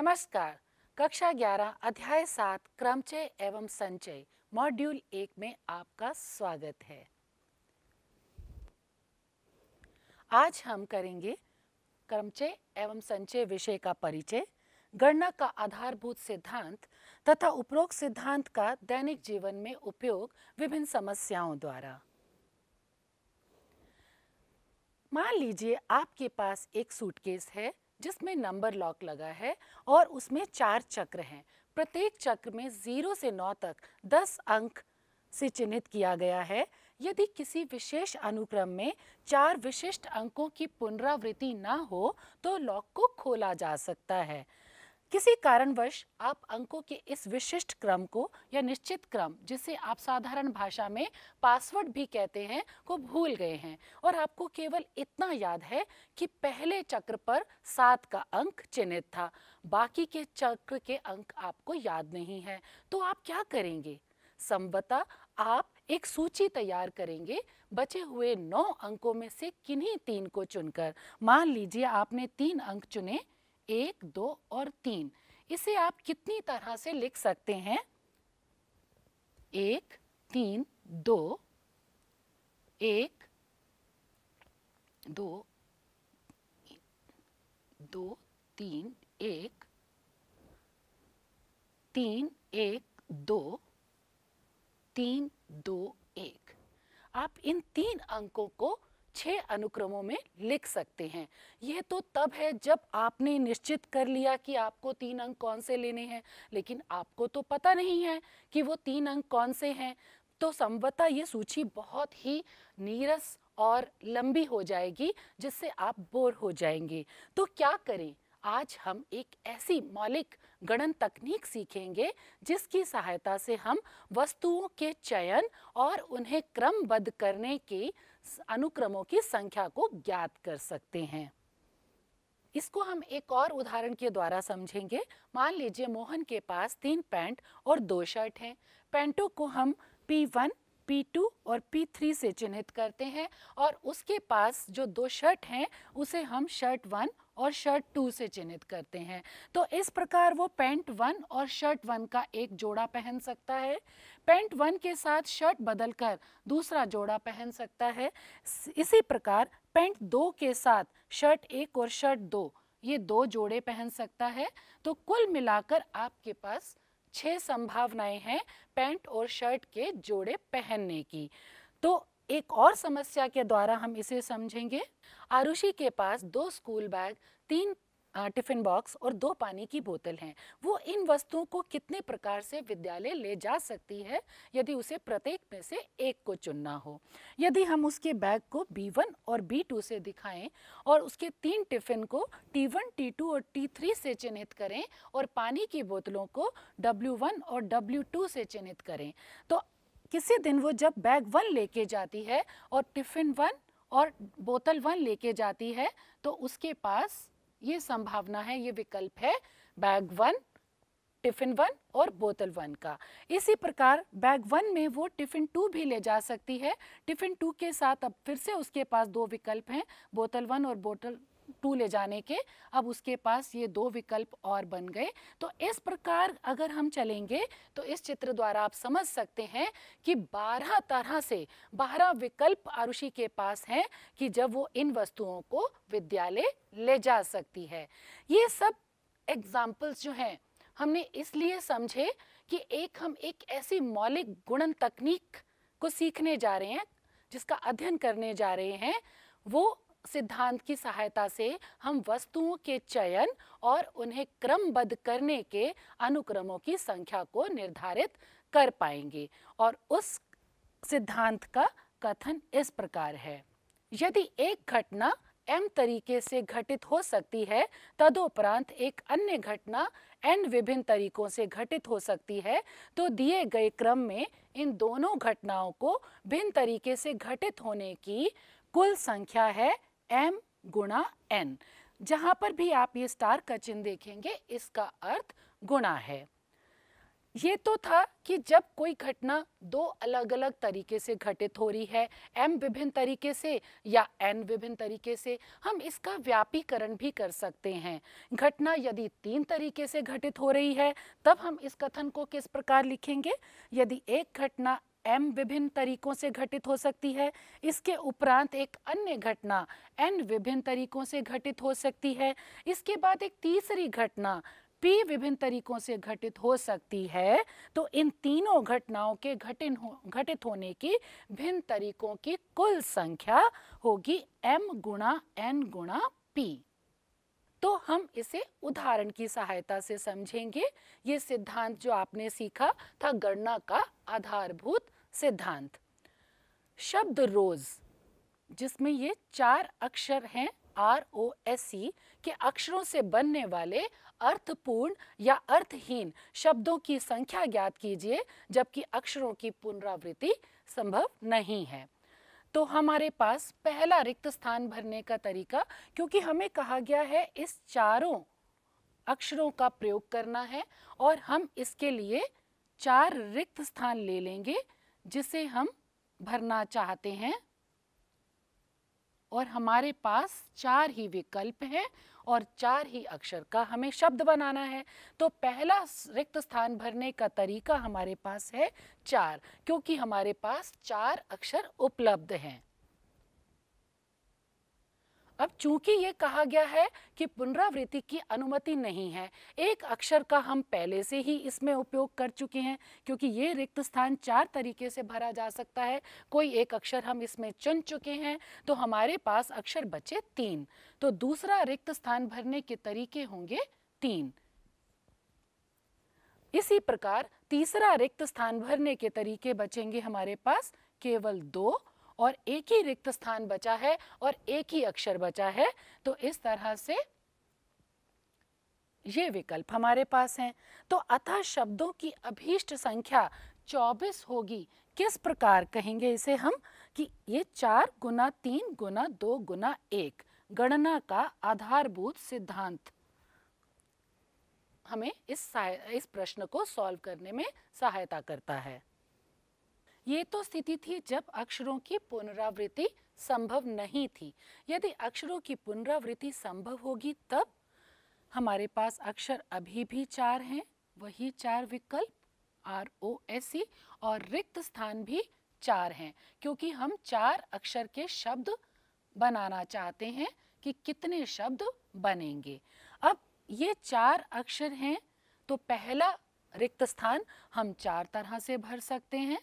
नमस्कार कक्षा 11 अध्याय 7 क्रमचय एवं संचय मॉड्यूल एक में आपका स्वागत है आज हम करेंगे क्रमचय एवं संचय विषय का परिचय गणना का आधारभूत सिद्धांत तथा उपरोक्त सिद्धांत का दैनिक जीवन में उपयोग विभिन्न समस्याओं द्वारा मान लीजिए आपके पास एक सूटकेस है जिसमें नंबर लॉक लगा है और उसमें चार चक्र हैं प्रत्येक चक्र में ज़ीरो से नौ तक दस अंक से चिन्हित किया गया है यदि किसी विशेष अनुक्रम में चार विशिष्ट अंकों की पुनरावृत्ति ना हो तो लॉक को खोला जा सकता है किसी कारणवश आप अंकों के इस विशिष्ट क्रम को या निश्चित क्रम जिसे आप साधारण भाषा में पासवर्ड भी कहते हैं को भूल गए हैं और आपको केवल इतना याद है कि पहले चक्र पर सात का अंक चिन्हित था बाकी के चक्र के अंक आपको याद नहीं है तो आप क्या करेंगे संभवतः आप एक सूची तैयार करेंगे बचे हुए नौ अंकों में से किन्हीं तीन को चुनकर मान लीजिए आपने तीन अंक चुने एक दो और तीन इसे आप कितनी तरह से लिख सकते हैं एक तीन दो एक दो दो तीन एक तीन एक दो तीन दो एक आप इन तीन अंकों को छः अनुक्रमों में लिख सकते हैं यह तो तब है जब आपने निश्चित कर लिया कि आपको तीन अंक कौन से लेने हैं लेकिन आपको तो पता नहीं है कि वो तीन अंक कौन से हैं तो संभवतः ये सूची बहुत ही नीरस और लंबी हो जाएगी जिससे आप बोर हो जाएंगे तो क्या करें आज हम एक ऐसी मौलिक गणन तकनीक सीखेंगे जिसकी सहायता से हम वस्तुओं के चयन और उन्हें क्रमबद्ध करने की अनुक्रमों की संख्या को ज्ञात कर सकते हैं इसको हम एक और उदाहरण के द्वारा समझेंगे मान लीजिए मोहन के पास तीन पैंट और दो शर्ट हैं पैंटों को हम P1, P2 और P3 से चिन्हित करते हैं और उसके पास जो दो शर्ट हैं उसे हम शर्ट वन और शर्ट टू से चिन्हित करते हैं तो इस प्रकार वो पैंट वन और शर्ट वन का एक जोड़ा पहन सकता है पैंट वन के साथ शर्ट बदलकर दूसरा जोड़ा पहन सकता है इसी प्रकार पैंट दो के साथ शर्ट एक और शर्ट दो ये दो जोड़े पहन सकता है तो कुल मिलाकर आपके पास छह संभावनाएं हैं पैंट और शर्ट के जोड़े पहनने की तो एक और समस्या के द्वारा हम इसे समझेंगे आरुषि के पास दो स्कूल बैग तीन टिफ़िन बॉक्स और दो पानी की बोतल हैं वो इन वस्तुओं को कितने प्रकार से विद्यालय ले जा सकती है यदि उसे प्रत्येक में से एक को चुनना हो यदि हम उसके बैग को B1 और B2 से दिखाएं और उसके तीन टिफ़िन को T1, T2 और T3 से चिन्हित करें और पानी की बोतलों को W1 और W2 से चिन्हित करें तो किसी दिन वो जब बैग वन लेके जाती है और टिफ़िन वन और बोतल वन लेके जाती है तो उसके पास ये संभावना है ये विकल्प है बैग वन टिफ़िन वन और बोतल वन का इसी प्रकार बैग वन में वो टिफ़िन टू भी ले जा सकती है टिफ़िन टू के साथ अब फिर से उसके पास दो विकल्प हैं बोतल वन और बोतल टू ले जाने के अब उसके पास ये दो विकल्प और बन गए तो इस प्रकार अगर हम चलेंगे तो इस चित्र द्वारा आप समझ सकते हैं कि बारह तरह से बारह विकल्प आरुषि के पास हैं कि जब वो इन वस्तुओं को विद्यालय ले जा सकती है ये सब एग्जाम्पल्स जो हैं हमने इसलिए समझे कि एक हम एक ऐसी मौलिक गुणन तकनीक को सीखने जा रहे हैं जिसका अध्ययन करने जा रहे हैं वो सिद्धांत की सहायता से हम वस्तुओं के चयन और उन्हें क्रमबद्ध करने के अनुक्रमों की संख्या को निर्धारित कर पाएंगे और उस सिद्धांत का कथन इस प्रकार है यदि एक घटना एम तरीके से घटित हो सकती है तदोपरांत एक अन्य घटना एन विभिन्न तरीकों से घटित हो सकती है तो दिए गए क्रम में इन दोनों घटनाओं को भिन्न तरीके से घटित होने की कुल संख्या है एम गुणा एन जहां पर भी आप ये स्टार का चिन्ह देखेंगे इसका अर्थ गुणा है ये तो था कि जब कोई घटना दो अलग अलग तरीके से घटित हो रही है एम विभिन्न तरीके से या एन विभिन्न तरीके से हम इसका व्यापीकरण भी कर सकते हैं घटना यदि तीन तरीके से घटित हो रही है तब हम इस कथन को किस प्रकार लिखेंगे यदि एक घटना एम विभिन्न तरीकों से घटित हो सकती है इसके उपरांत एक अन्य घटना एन विभिन्न तरीकों से घटित हो सकती है इसके बाद एक तीसरी घटना पी विभिन्न तरीकों से घटित हो सकती है तो इन तीनों घटनाओं के घटित हो घटित होने की भिन्न तरीकों की कुल संख्या होगी एम गुणा एन गुणा पी तो हम इसे उदाहरण की सहायता से समझेंगे ये सिद्धांत जो आपने सीखा था गणना का आधारभूत सिद्धांत शब्द रोज जिसमें ये चार अक्षर हैं आर ओ एस ई के अक्षरों से बनने वाले अर्थपूर्ण या अर्थहीन शब्दों की संख्या ज्ञात कीजिए जबकि अक्षरों की पुनरावृत्ति संभव नहीं है तो हमारे पास पहला रिक्त स्थान भरने का तरीका क्योंकि हमें कहा गया है इस चारों अक्षरों का प्रयोग करना है और हम इसके लिए चार रिक्त स्थान ले लेंगे जिसे हम भरना चाहते हैं और हमारे पास चार ही विकल्प हैं और चार ही अक्षर का हमें शब्द बनाना है तो पहला रिक्त स्थान भरने का तरीका हमारे पास है चार क्योंकि हमारे पास चार अक्षर उपलब्ध हैं अब चूंकि ये कहा गया है कि पुनरावृत्ति की अनुमति नहीं है एक अक्षर का हम पहले से ही इसमें उपयोग कर चुके हैं क्योंकि ये रिक्त स्थान चार तरीके से भरा जा सकता है कोई एक अक्षर हम इसमें चुन चुके हैं तो हमारे पास अक्षर बचे तीन तो दूसरा रिक्त स्थान भरने के तरीके होंगे तीन इसी प्रकार तीसरा रिक्त स्थान भरने के तरीके बचेंगे हमारे पास केवल दो और एक ही रिक्त स्थान बचा है और एक ही अक्षर बचा है तो इस तरह से ये विकल्प हमारे पास हैं तो अतः शब्दों की अभीष्ट संख्या 24 होगी किस प्रकार कहेंगे इसे हम कि ये चार गुना तीन गुना दो गुना एक गणना का आधारभूत सिद्धांत हमें इस इस प्रश्न को सॉल्व करने में सहायता करता है ये तो स्थिति थी जब अक्षरों की पुनरावृत्ति संभव नहीं थी यदि अक्षरों की पुनरावृत्ति संभव होगी तब हमारे पास अक्षर अभी भी चार हैं वही चार विकल्प आर ओ एस सी और रिक्त स्थान भी चार हैं क्योंकि हम चार अक्षर के शब्द बनाना चाहते हैं कि कितने शब्द बनेंगे अब ये चार अक्षर हैं तो पहला रिक्त स्थान हम चार तरह से भर सकते हैं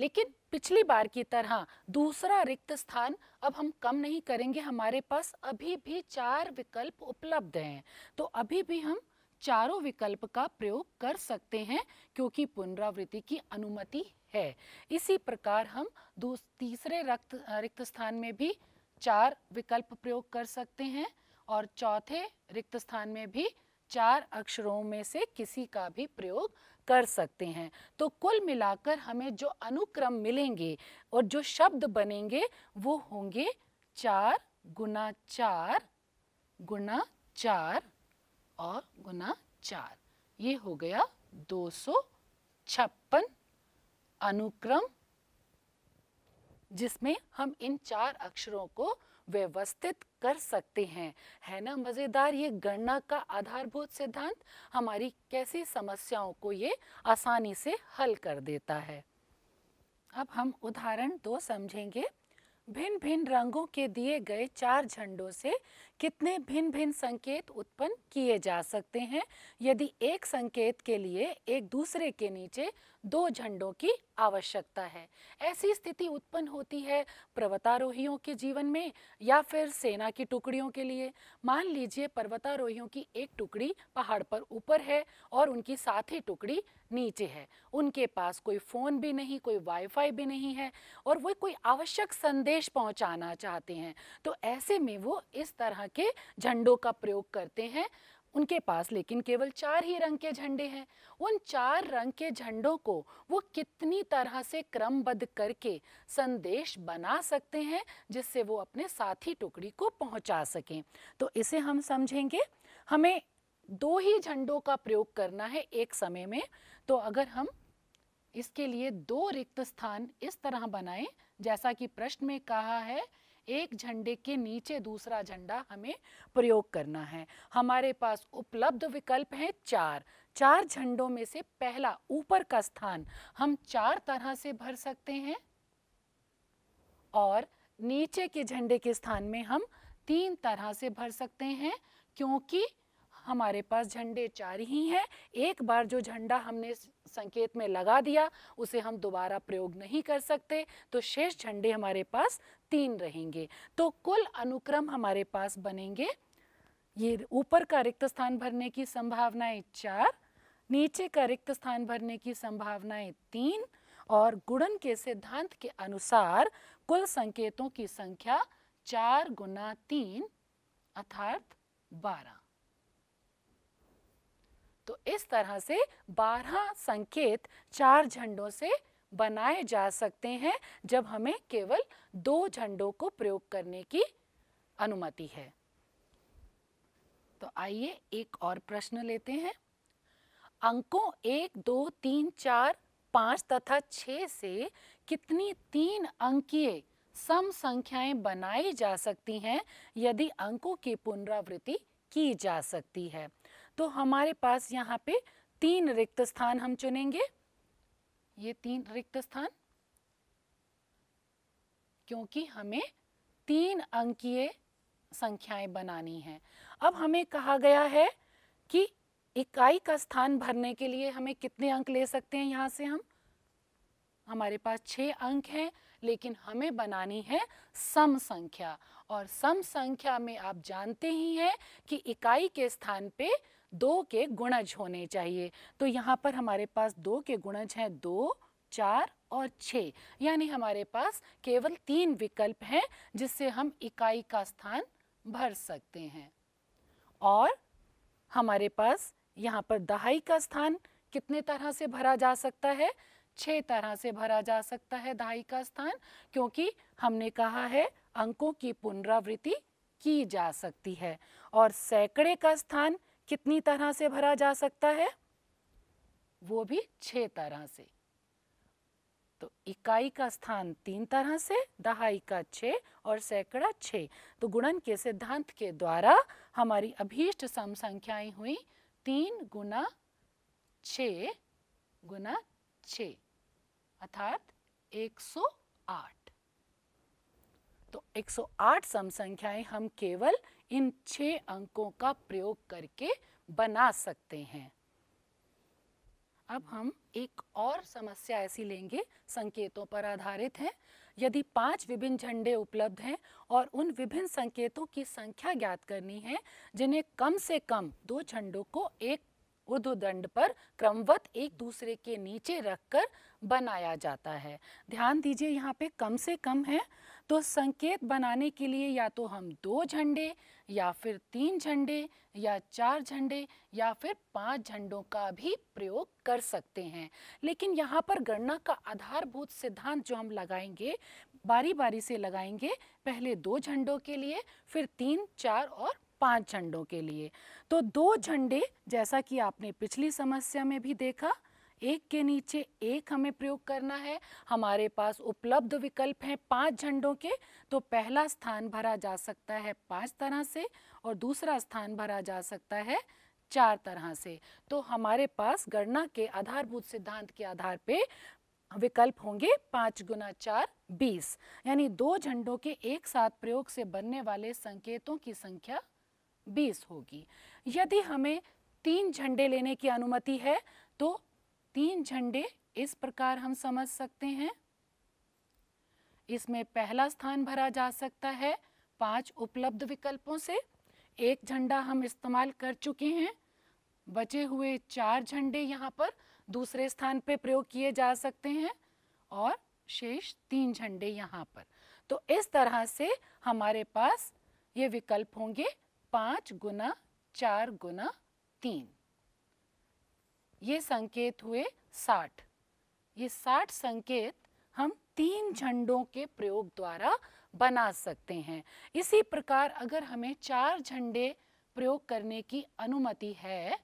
लेकिन पिछली बार की तरह दूसरा रिक्त स्थान अब हम कम नहीं करेंगे हमारे पास अभी भी चार विकल्प उपलब्ध हैं तो अभी भी हम चारों विकल्प का प्रयोग कर सकते हैं क्योंकि पुनरावृत्ति की अनुमति है इसी प्रकार हम तीसरे रक्त रिक्त स्थान में भी चार विकल्प प्रयोग कर सकते हैं और चौथे रिक्त स्थान में भी चार अक्षरों में से किसी का भी प्रयोग कर सकते हैं तो कुल मिलाकर हमें जो अनुक्रम मिलेंगे और जो शब्द बनेंगे वो होंगे चार गुना चार गुना चार और गुना चार ये हो गया दो सौ छप्पन अनुक्रम जिसमें हम इन चार अक्षरों को व्यवस्थित कर सकते हैं है ना मज़ेदार ये गणना का आधारभूत सिद्धांत हमारी कैसी समस्याओं को ये आसानी से हल कर देता है अब हम उदाहरण दो समझेंगे भिन्न भिन्न रंगों के दिए गए चार झंडों से कितने भिन्न भिन्न संकेत उत्पन्न किए जा सकते हैं यदि एक संकेत के लिए एक दूसरे के नीचे दो झंडों की आवश्यकता है ऐसी स्थिति उत्पन्न होती है पर्वतारोहियों के जीवन में या फिर सेना की टुकड़ियों के लिए मान लीजिए पर्वतारोहियों की एक टुकड़ी पहाड़ पर ऊपर है और उनकी साथी टुकड़ी नीचे है उनके पास कोई फ़ोन भी नहीं कोई वाईफाई भी नहीं है और वो कोई आवश्यक संदेश पहुंचाना चाहते हैं तो ऐसे में वो इस तरह के झंडों का प्रयोग करते हैं उनके पास लेकिन केवल चार ही रंग के झंडे हैं उन चार रंग के झंडों को वो कितनी तरह से क्रमबद्ध करके संदेश बना सकते हैं जिससे वो अपने साथी टुकड़ी को पहुंचा सकें तो इसे हम समझेंगे हमें दो ही झंडों का प्रयोग करना है एक समय में तो अगर हम इसके लिए दो रिक्त स्थान इस तरह बनाएं जैसा कि प्रश्न में कहा है एक झंडे के नीचे दूसरा झंडा हमें प्रयोग करना है हमारे पास उपलब्ध विकल्प हैं चार चार झंडों में से पहला ऊपर का स्थान हम चार तरह से भर सकते हैं और नीचे के झंडे के स्थान में हम तीन तरह से भर सकते हैं क्योंकि हमारे पास झंडे चार ही हैं एक बार जो झंडा हमने संकेत में लगा दिया उसे हम दोबारा प्रयोग नहीं कर सकते तो शेष झंडे हमारे पास तीन रहेंगे तो कुल अनुक्रम हमारे पास बनेंगे ये ऊपर का रिक्त स्थान भरने की संभावनाएं चार नीचे का रिक्त स्थान भरने की संभावनाएं तीन और गुणन के सिद्धांत के अनुसार कुल संकेतों की संख्या चार गुना तीन अर्थात बारह तो इस तरह से 12 संकेत चार झंडों से बनाए जा सकते हैं जब हमें केवल दो झंडों को प्रयोग करने की अनुमति है तो आइए एक और प्रश्न लेते हैं अंकों एक दो तीन चार पांच तथा छ से कितनी तीन अंकीय सम संख्याएं बनाई जा सकती हैं यदि अंकों की पुनरावृत्ति की जा सकती है तो हमारे पास यहाँ पे तीन रिक्त स्थान हम चुनेंगे ये तीन रिक्त स्थान क्योंकि हमें तीन अंकीय संख्याएं बनानी हैं अब हमें कहा गया है कि इकाई का स्थान भरने के लिए हमें कितने अंक ले सकते हैं यहाँ से हम हमारे पास छः अंक हैं लेकिन हमें बनानी है सम संख्या और सम संख्या में आप जानते ही हैं कि इकाई के स्थान पे दो के गुणज होने चाहिए तो यहाँ पर हमारे पास दो के गुणज हैं दो चार और छः यानी हमारे पास केवल तीन विकल्प हैं जिससे हम इकाई का स्थान भर सकते हैं और हमारे पास यहाँ पर दहाई का स्थान कितने तरह से भरा जा सकता है छः तरह से भरा जा सकता है दहाई का स्थान क्योंकि हमने कहा है अंकों की पुनरावृत्ति की जा सकती है और सैकड़े का स्थान कितनी तरह से भरा जा सकता है वो भी छह तरह से तो इकाई का स्थान तीन तरह से दहाई का छः और सैकड़ा छः तो गुणन के सिद्धांत के द्वारा हमारी अभीष्ट सम संख्याएं हुई तीन गुना छ गुना छ अर्थात 108 तो 108 सम संख्याएं हम केवल इन छह अंकों का प्रयोग करके बना सकते हैं अब हम एक और समस्या ऐसी लेंगे संकेतों पर आधारित है यदि पांच विभिन्न झंडे उपलब्ध हैं और उन विभिन्न संकेतों की संख्या ज्ञात करनी है जिन्हें कम से कम दो झंडों को एक उर्दू दंड पर क्रमवत एक दूसरे के नीचे रखकर बनाया जाता है ध्यान दीजिए यहाँ पे कम से कम है तो संकेत बनाने के लिए या तो हम दो झंडे या फिर तीन झंडे या चार झंडे या फिर पांच झंडों का भी प्रयोग कर सकते हैं लेकिन यहाँ पर गणना का आधारभूत सिद्धांत जो हम लगाएंगे बारी बारी से लगाएंगे पहले दो झंडों के लिए फिर तीन चार और पांच झंडों के लिए तो दो झंडे जैसा कि आपने पिछली समस्या में भी देखा एक के नीचे एक हमें प्रयोग करना है हमारे पास उपलब्ध विकल्प हैं पांच झंडों के तो पहला स्थान भरा जा सकता है पांच तरह से और दूसरा स्थान भरा जा सकता है चार तरह से तो हमारे पास गणना के आधारभूत सिद्धांत के आधार पे विकल्प होंगे पांच गुना चार बीस यानी दो झंडों के एक साथ प्रयोग से बनने वाले संकेतों की संख्या बीस होगी यदि हमें तीन झंडे लेने की अनुमति है तो तीन झंडे इस प्रकार हम समझ सकते हैं इसमें पहला स्थान भरा जा सकता है पांच उपलब्ध विकल्पों से एक झंडा हम इस्तेमाल कर चुके हैं बचे हुए चार झंडे यहाँ पर दूसरे स्थान पे प्रयोग किए जा सकते हैं और शेष तीन झंडे यहाँ पर तो इस तरह से हमारे पास ये विकल्प होंगे पाँच गुना चार गुना तीन ये संकेत हुए साठ ये साठ संकेत हम तीन झंडों के प्रयोग द्वारा बना सकते हैं इसी प्रकार अगर हमें चार झंडे प्रयोग करने की अनुमति है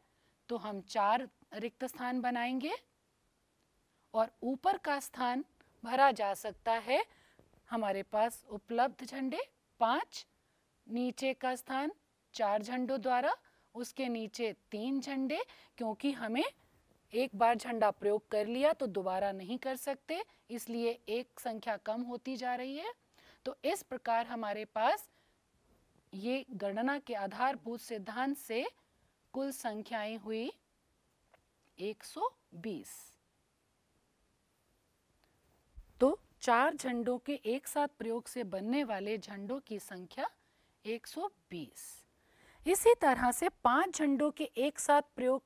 तो हम चार रिक्त स्थान बनाएंगे और ऊपर का स्थान भरा जा सकता है हमारे पास उपलब्ध झंडे पांच नीचे का स्थान चार झंडों द्वारा उसके नीचे तीन झंडे क्योंकि हमें एक बार झंडा प्रयोग कर लिया तो दोबारा नहीं कर सकते इसलिए एक संख्या कम होती जा रही है तो इस प्रकार हमारे पास ये गणना के आधारभूत सिद्धांत से कुल संख्याएं हुई 120 तो चार झंडों के एक साथ प्रयोग से बनने वाले झंडों की संख्या 120 इसी तरह से पांच झंडों के एक साथ प्रयोग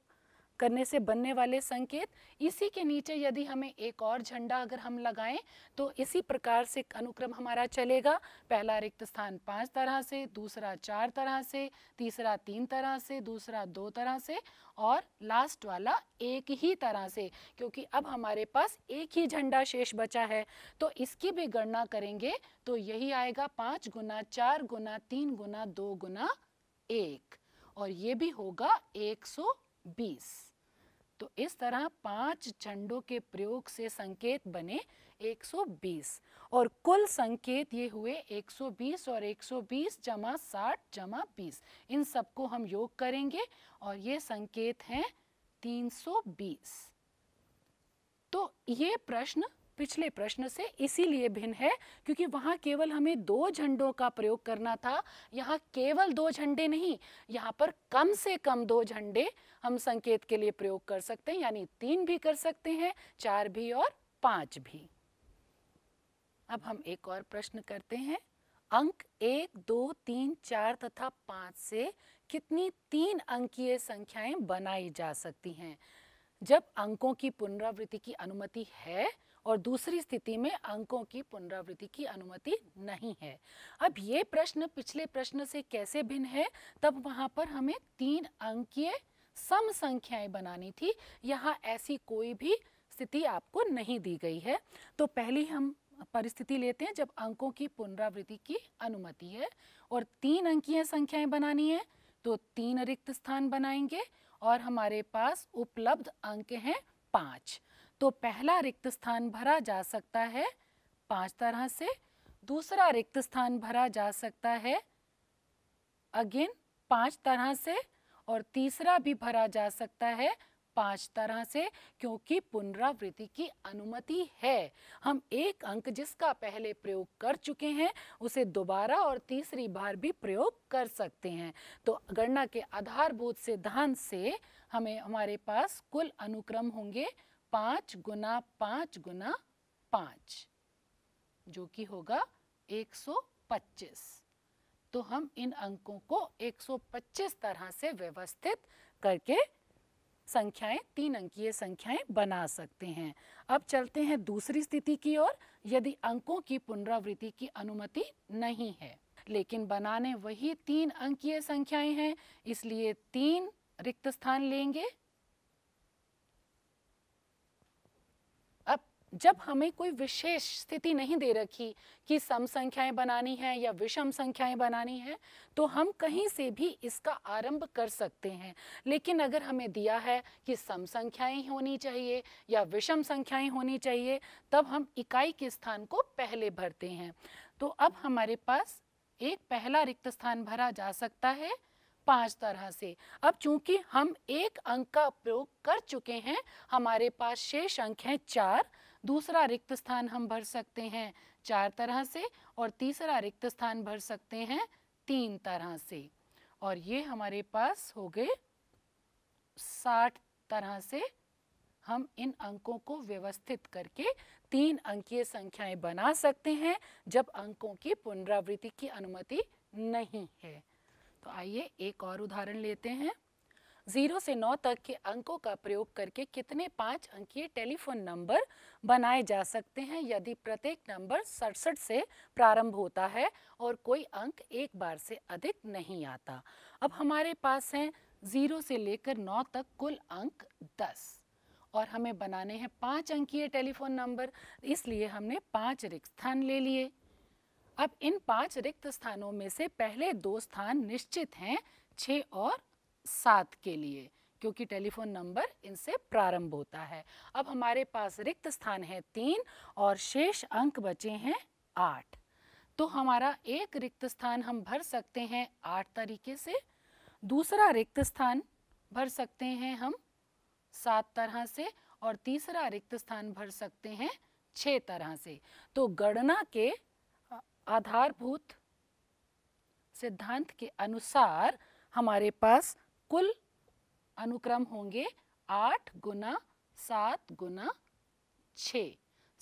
करने से बनने वाले संकेत इसी के नीचे यदि हमें एक और झंडा अगर हम लगाएं तो इसी प्रकार से अनुक्रम हमारा चलेगा पहला रिक्त स्थान पाँच तरह से दूसरा चार तरह से तीसरा तीन तरह से दूसरा दो तरह से और लास्ट वाला एक ही तरह से क्योंकि अब हमारे पास एक ही झंडा शेष बचा है तो इसकी भी गणना करेंगे तो यही आएगा पाँच गुना चार गुना तीन गुना दो गुना एक और ये भी होगा एक सौ बीस तो इस तरह पांच चंडों के प्रयोग से संकेत बने 120 और कुल संकेत ये हुए 120 और 120 जमा 60 जमा 20 इन सबको हम योग करेंगे और ये संकेत हैं 320 तो ये प्रश्न पिछले प्रश्न से इसीलिए भिन्न है क्योंकि वहाँ केवल हमें दो झंडों का प्रयोग करना था यहाँ केवल दो झंडे नहीं यहाँ पर कम से कम दो झंडे हम संकेत के लिए प्रयोग कर सकते हैं यानी तीन भी कर सकते हैं चार भी और पांच भी अब हम एक और प्रश्न करते हैं अंक एक दो तीन चार तथा पांच से कितनी तीन अंकीय संख्याएं बनाई जा सकती हैं जब अंकों की पुनरावृत्ति की अनुमति है और दूसरी स्थिति में अंकों की पुनरावृत्ति की अनुमति नहीं है अब ये प्रश्न पिछले प्रश्न से कैसे भिन्न है तब वहाँ पर हमें तीन अंकीय सम संख्याएं बनानी थी यहाँ ऐसी कोई भी स्थिति आपको नहीं दी गई है तो पहली हम परिस्थिति लेते हैं जब अंकों की पुनरावृत्ति की अनुमति है और तीन अंकीय संख्याएं बनानी है तो तीन रिक्त स्थान बनाएंगे और हमारे पास उपलब्ध अंक हैं पाँच तो पहला रिक्त स्थान भरा जा सकता है पांच तरह से दूसरा रिक्त स्थान भरा जा सकता है अगेन पांच तरह से और तीसरा भी भरा जा सकता है पांच तरह से क्योंकि पुनरावृत्ति की अनुमति है हम एक अंक जिसका पहले प्रयोग कर चुके हैं उसे दोबारा और तीसरी बार भी प्रयोग कर सकते हैं तो गणना के आधारभूत सिद्धांत से हमें हमारे पास कुल अनुक्रम होंगे पांच गुना पांच गुना पांच जो कि होगा 125 तो हम इन अंकों को 125 तरह से व्यवस्थित करके संख्याएं तीन अंकीय संख्याएं बना सकते हैं अब चलते हैं दूसरी स्थिति की ओर यदि अंकों की पुनरावृत्ति की अनुमति नहीं है लेकिन बनाने वही तीन अंकीय संख्याएं हैं इसलिए तीन रिक्त स्थान लेंगे जब हमें कोई विशेष स्थिति नहीं दे रखी कि सम संख्याएं बनानी है या विषम संख्याएं बनानी है तो हम कहीं से भी इसका आरंभ कर सकते हैं लेकिन अगर हमें दिया है कि सम संख्याएं होनी चाहिए या विषम संख्याएं होनी चाहिए तब हम इकाई के स्थान को पहले भरते हैं तो अब हमारे पास एक पहला रिक्त स्थान भरा जा सकता है पांच तरह से अब चूंकि हम एक अंक का प्रयोग कर चुके हैं हमारे पास शेष अंक है चार दूसरा रिक्त स्थान हम भर सकते हैं चार तरह से और तीसरा रिक्त स्थान भर सकते हैं तीन तरह से और ये हमारे पास हो गए साठ तरह से हम इन अंकों को व्यवस्थित करके तीन अंकीय संख्याएं बना सकते हैं जब अंकों की पुनरावृत्ति की अनुमति नहीं है तो आइए एक और उदाहरण लेते हैं जीरो से नौ तक के अंकों का प्रयोग करके कितने पाँच अंकीय टेलीफोन नंबर बनाए जा सकते हैं यदि प्रत्येक नंबर सड़सठ से प्रारंभ होता है और कोई अंक एक बार से अधिक नहीं आता अब हमारे पास हैं जीरो से लेकर नौ तक कुल अंक दस और हमें बनाने हैं पाँच अंकीय टेलीफोन नंबर इसलिए हमने पाँच रिक्त स्थान ले लिए अब इन पाँच रिक्त स्थानों में से पहले दो स्थान निश्चित हैं छः और सात के लिए क्योंकि टेलीफोन नंबर इनसे प्रारंभ होता है अब हमारे पास रिक्त स्थान है तीन और शेष अंक बचे हैं आठ तो हमारा एक रिक्त स्थान हम भर सकते हैं आठ तरीके से दूसरा रिक्त स्थान भर सकते हैं हम सात तरह से और तीसरा रिक्त स्थान भर सकते हैं छः तरह से तो गणना के आधारभूत सिद्धांत के अनुसार हमारे पास कुल अनुक्रम होंगे आठ गुना सात गुना छ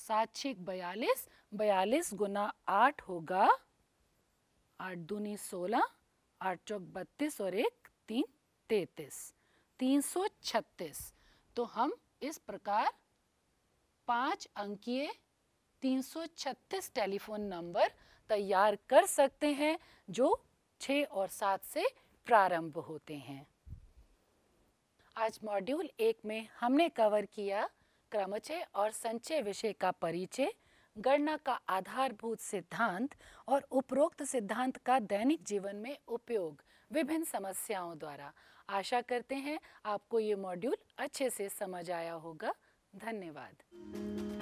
सात छ बयालीस बयालीस गुना आठ होगा आठ दूनी सोलह आठ चौक बत्तीस और एक तीन तैतीस तीन सौ छत्तीस तो हम इस प्रकार पाँच अंकीय तीन सौ छत्तीस टेलीफोन नंबर तैयार कर सकते हैं जो छ और सात से प्रारंभ होते हैं आज मॉड्यूल एक में हमने कवर किया क्रमचय और संचय विषय का परिचय गणना का आधारभूत सिद्धांत और उपरोक्त सिद्धांत का दैनिक जीवन में उपयोग विभिन्न समस्याओं द्वारा आशा करते हैं आपको ये मॉड्यूल अच्छे से समझ आया होगा धन्यवाद